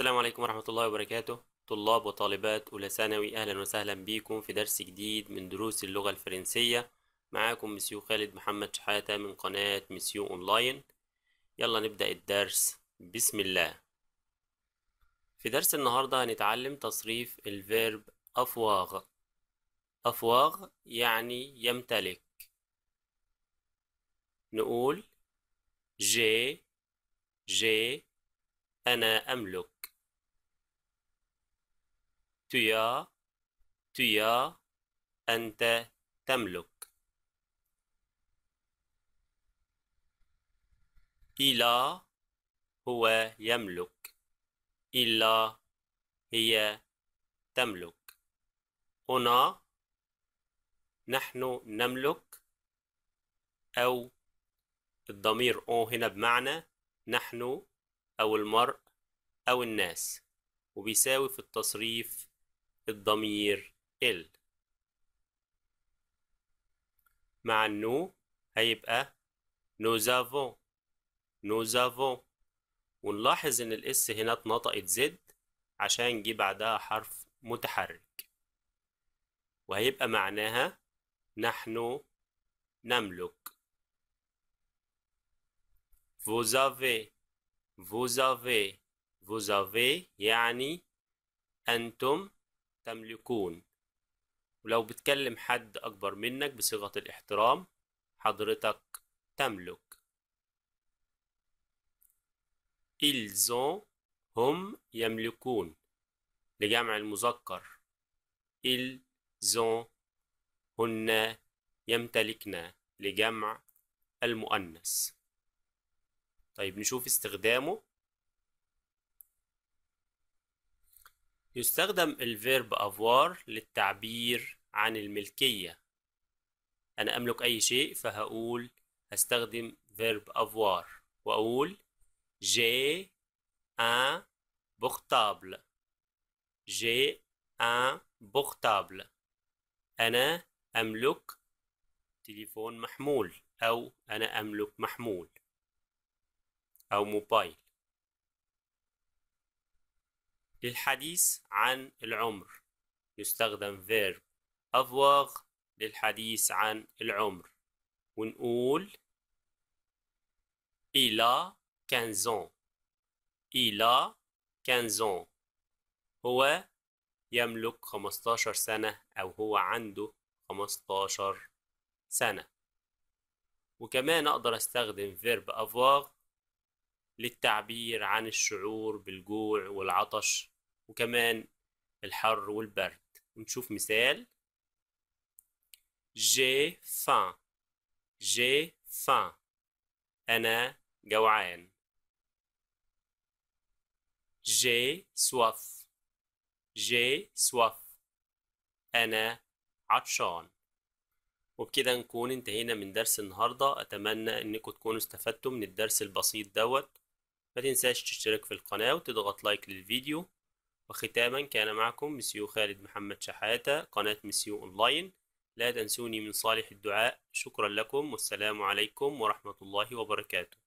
السلام عليكم ورحمة الله وبركاته طلاب وطالبات أولى ثانوي أهلا وسهلا بيكم في درس جديد من دروس اللغة الفرنسية معاكم مسيو خالد محمد شحاتة من قناة مسيو أونلاين يلا نبدأ الدرس بسم الله في درس النهاردة هنتعلم تصريف الفيرب أفواغ أفواغ يعني يمتلك نقول جي جي أنا أملك تيا تيا أنت تملك إلا هو يملك إلا هي تملك هنا نحن نملك أو الضمير أو هنا بمعنى نحن أو المرء أو الناس وبيساوي في التصريف الضمير ال مع النو هيبقى nous avons ونلاحظ ان الاس هنا اتنطقت زد عشان جه بعدها حرف متحرك وهيبقى معناها نحن نملك vous avez vous avez vous avez يعني أنتم تملكون ولو بتكلم حد أكبر منك بصيغة الاحترام حضرتك تملك ils ont هم يملكون لجمع المذكر ils ont هن يمتلكنا لجمع المؤنث طيب نشوف استخدامه يستخدم الفيرب افوار للتعبير عن الملكية أنا أملك أي شيء فهقول هستخدم فيرب افوار وأقول جي ان بورتابل جي ان بورتابل أنا أملك تليفون محمول أو أنا أملك محمول أو موبايل للحديث عن العمر يستخدم verb avoir للحديث عن العمر ونقول il a 15 ans il a 15 ans هو يملك 15 سنة أو هو عنده 15 سنة وكمان أقدر أستخدم verb avoir للتعبير عن الشعور بالجوع والعطش وكمان الحر والبرد نشوف مثال جي faim جي faim أنا جوعان جي سواف جي سواف أنا عطشان وبكده نكون انتهينا من درس النهاردة أتمنى أنكم تكونوا استفدتوا من الدرس البسيط دوت ما تنساش تشترك في القناة وتضغط لايك للفيديو وختاما كان معكم مسيو خالد محمد شحاتة قناة مسيو أونلاين لا تنسوني من صالح الدعاء شكرا لكم والسلام عليكم ورحمة الله وبركاته